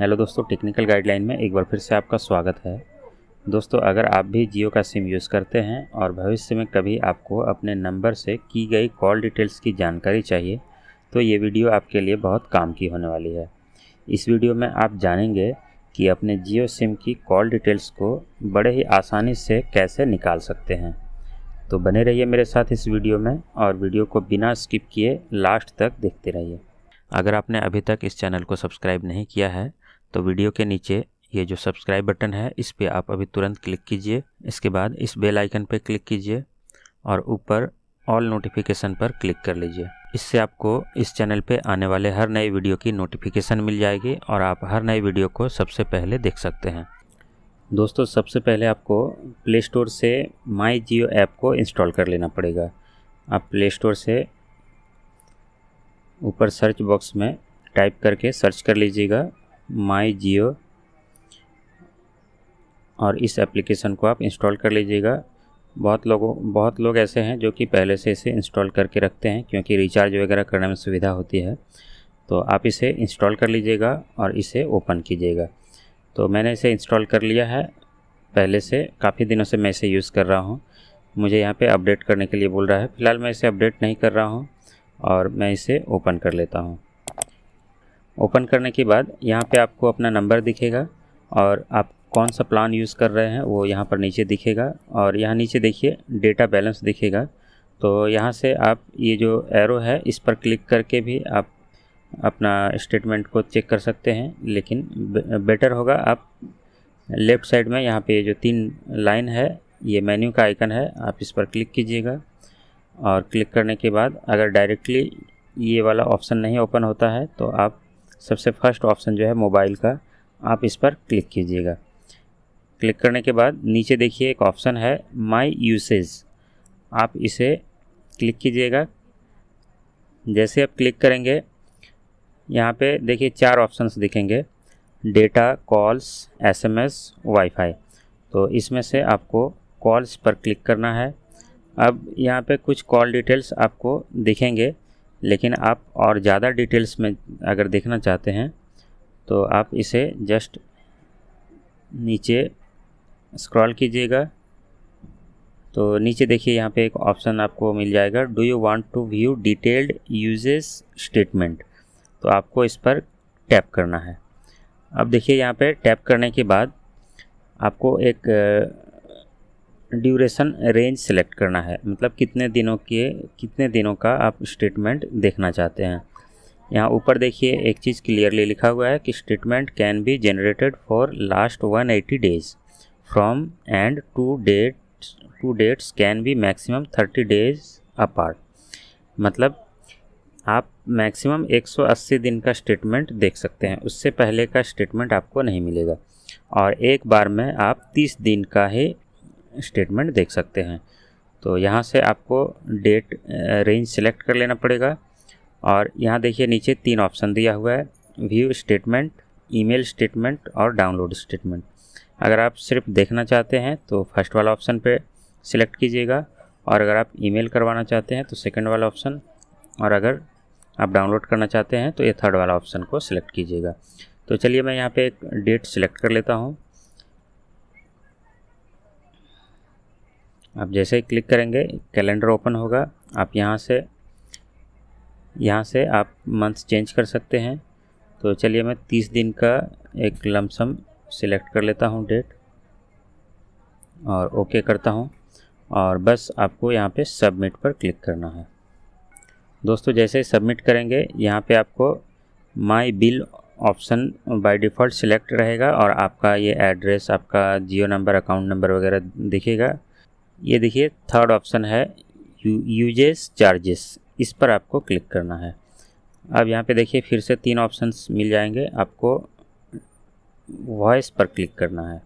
hello दोस्तों technical guideline में एक बार फिर से आपका स्वागत है दोस्तों अगर आप भी जियो का सिम यूज़ करते हैं और भविष्य में कभी आपको अपने नंबर से की गई कॉल डिटेल्स की जानकारी चाहिए तो ये वीडियो आपके लिए बहुत काम की होने वाली है इस वीडियो में आप जानेंगे कि अपने जियो सिम की कॉल डिटेल्स को बड़े ही आसानी से कैसे निकाल सकते हैं तो बने रहिए मेरे साथ इस वीडियो में और वीडियो को बिना स्किप किए लास्ट तक देखते रहिए अगर आपने अभी तक इस चैनल को सब्सक्राइब नहीं किया है तो वीडियो के नीचे ये जो सब्सक्राइब बटन है इस पर आप अभी तुरंत क्लिक कीजिए इसके बाद इस बेल आइकन पर क्लिक कीजिए और ऊपर ऑल नोटिफिकेशन पर क्लिक कर लीजिए इससे आपको इस चैनल पे आने वाले हर नए वीडियो की नोटिफिकेशन मिल जाएगी और आप हर नए वीडियो को सबसे पहले देख सकते हैं दोस्तों सबसे पहले आपको प्ले स्टोर से माई जियो ऐप को इंस्टॉल कर लेना पड़ेगा आप प्ले स्टोर से ऊपर सर्च बॉक्स में टाइप करके सर्च कर लीजिएगा माई जियो और इस एप्लीकेशन को आप इंस्टॉल कर लीजिएगा बहुत लोगों बहुत लोग ऐसे हैं जो कि पहले से इसे इंस्टॉल करके रखते हैं क्योंकि रिचार्ज वगैरह करने में सुविधा होती है तो आप इसे इंस्टॉल कर लीजिएगा और इसे ओपन कीजिएगा तो मैंने इसे इंस्टॉल कर लिया है पहले से काफ़ी दिनों से मैं इसे यूज़ कर रहा हूँ मुझे यहाँ पे अपडेट करने के लिए बोल रहा है फ़िलहाल मैं इसे अपडेट नहीं कर रहा हूँ और मैं इसे ओपन कर लेता हूँ ओपन करने के बाद यहाँ पे आपको अपना नंबर दिखेगा और आप कौन सा प्लान यूज़ कर रहे हैं वो यहाँ पर नीचे दिखेगा और यहाँ नीचे देखिए डेटा बैलेंस दिखेगा तो यहाँ से आप ये जो एरो है इस पर क्लिक करके भी आप अपना स्टेटमेंट को चेक कर सकते हैं लेकिन बेटर होगा आप लेफ़्ट साइड में यहाँ पे जो तीन लाइन है ये मेन्यू का आइकन है आप इस पर क्लिक कीजिएगा और क्लिक करने के बाद अगर डायरेक्टली ये वाला ऑप्शन नहीं ओपन होता है तो आप सबसे फर्स्ट ऑप्शन जो है मोबाइल का आप इस पर क्लिक कीजिएगा क्लिक करने के बाद नीचे देखिए एक ऑप्शन है माई यूसेज आप इसे क्लिक कीजिएगा जैसे आप क्लिक करेंगे यहाँ पे देखिए चार ऑप्शंस दिखेंगे डेटा कॉल्स एसएमएस वाईफाई तो इसमें से आपको कॉल्स पर क्लिक करना है अब यहाँ पे कुछ कॉल डिटेल्स आपको दिखेंगे लेकिन आप और ज़्यादा डिटेल्स में अगर देखना चाहते हैं तो आप इसे जस्ट नीचे स्क्रॉल कीजिएगा तो नीचे देखिए यहाँ पे एक ऑप्शन आपको मिल जाएगा do you want to view detailed usage statement तो आपको इस पर टैप करना है अब देखिए यहाँ पे टैप करने के बाद आपको एक ड्यूरेशन रेंज सेलेक्ट करना है मतलब कितने दिनों के कितने दिनों का आप स्टेटमेंट देखना चाहते हैं यहाँ ऊपर देखिए एक चीज़ क्लियरली लिखा हुआ है कि statement can be generated for last 180 days from and to date to dates can be maximum 30 days apart मतलब आप मैक्सिमम 180 दिन का स्टेटमेंट देख सकते हैं उससे पहले का स्टेटमेंट आपको नहीं मिलेगा और एक बार में आप 30 दिन का ही स्टेटमेंट देख सकते हैं तो यहाँ से आपको डेट रेंज सेलेक्ट कर लेना पड़ेगा और यहाँ देखिए नीचे तीन ऑप्शन दिया हुआ है व्यू स्टेटमेंट ईमेल स्टेटमेंट और डाउनलोड स्टेटमेंट अगर आप सिर्फ देखना चाहते हैं तो फर्स्ट वाला ऑप्शन पे सिलेक्ट कीजिएगा और अगर आप ईमेल करवाना चाहते हैं तो सेकंड वाला ऑप्शन और अगर आप डाउनलोड करना चाहते हैं तो ये थर्ड वाला ऑप्शन को सिलेक्ट कीजिएगा तो चलिए मैं यहाँ पे एक डेट सिलेक्ट कर लेता हूँ आप जैसे ही क्लिक करेंगे कैलेंडर ओपन होगा आप यहाँ से यहाँ से आप मंथ चेंज कर सकते हैं तो चलिए मैं तीस दिन का एक लमसम सिलेक्ट कर लेता हूँ डेट और ओके करता हूँ और बस आपको यहाँ पे सबमिट पर क्लिक करना है दोस्तों जैसे ही सबमिट करेंगे यहाँ पे आपको my bill option by default select रहेगा और आपका ये एड्रेस आपका जियो नंबर अकाउंट नंबर वगैरह दिखेगा ये देखिए थर्ड ऑप्शन है यूजेस चार्जेस इस पर आपको क्लिक करना है अब यहाँ पे देखिए फिर से तीन ऑप्शंस मिल जाएंगे आपको वॉइस पर क्लिक करना है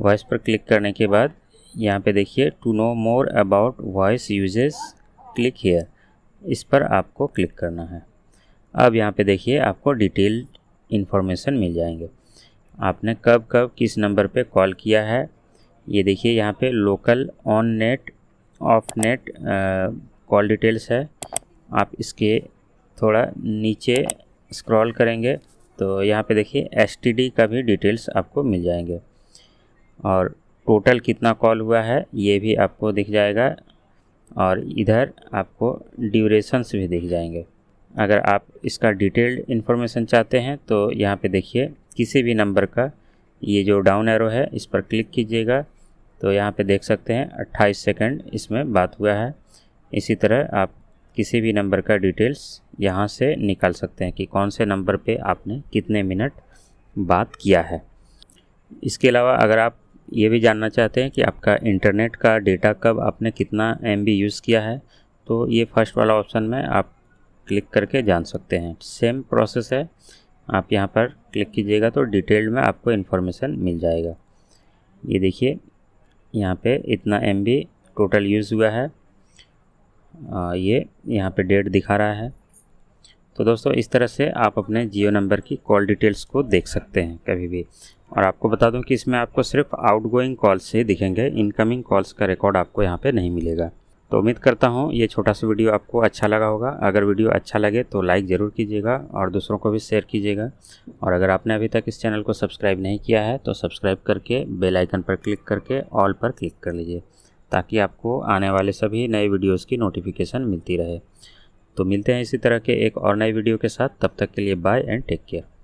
वॉइस पर क्लिक करने के बाद यहाँ पे देखिए to know more about voice usage click here इस पर आपको क्लिक करना है अब यहाँ पे देखिए आपको डिटेल्ड इन्फॉर्मेशन मिल जाएंगे आपने कब कब किस नंबर पे कॉल किया है ये देखिए यहाँ पे local on net off net call details है आप इसके थोड़ा नीचे स्क्रॉल करेंगे तो यहाँ पे देखिए एस का भी डिटेल्स आपको मिल जाएंगे और टोटल कितना कॉल हुआ है ये भी आपको दिख जाएगा और इधर आपको ड्यूरेशंस भी दिख जाएंगे अगर आप इसका डिटेल्ड इन्फॉर्मेशन चाहते हैं तो यहाँ पे देखिए किसी भी नंबर का ये जो डाउन एरो है इस पर क्लिक कीजिएगा तो यहाँ पे देख सकते हैं 28 सेकंड इसमें बात हुआ है इसी तरह आप किसी भी नंबर का डिटेल्स यहाँ से निकाल सकते हैं कि कौन से नंबर पे आपने कितने मिनट बात किया है इसके अलावा अगर आप ये भी जानना चाहते हैं कि आपका इंटरनेट का डेटा कब आपने कितना एम यूज़ किया है तो ये फर्स्ट वाला ऑप्शन में आप क्लिक करके जान सकते हैं सेम प्रोसेस है आप यहाँ पर क्लिक कीजिएगा तो डिटेल में आपको इन्फॉर्मेशन मिल जाएगा ये देखिए यहाँ पे इतना एम टोटल यूज़ हुआ है आ, ये यहाँ पे डेट दिखा रहा है तो दोस्तों इस तरह से आप अपने जियो नंबर की कॉल डिटेल्स को देख सकते हैं कभी भी और आपको बता दूं कि इसमें आपको सिर्फ आउटगोइंग कॉल्स ही दिखेंगे इनकमिंग कॉल्स का रिकॉर्ड आपको यहाँ पे नहीं मिलेगा तो उम्मीद करता हूँ ये छोटा सा वीडियो आपको अच्छा लगा होगा अगर वीडियो अच्छा लगे तो लाइक ज़रूर कीजिएगा और दूसरों को भी शेयर कीजिएगा और अगर आपने अभी तक इस चैनल को सब्सक्राइब नहीं किया है तो सब्सक्राइब करके बेल आइकन पर क्लिक करके ऑल पर क्लिक कर लीजिए ताकि आपको आने वाले सभी नए वीडियोज़ की नोटिफिकेशन मिलती रहे तो मिलते हैं इसी तरह के एक और नए वीडियो के साथ तब तक के लिए बाय एंड टेक केयर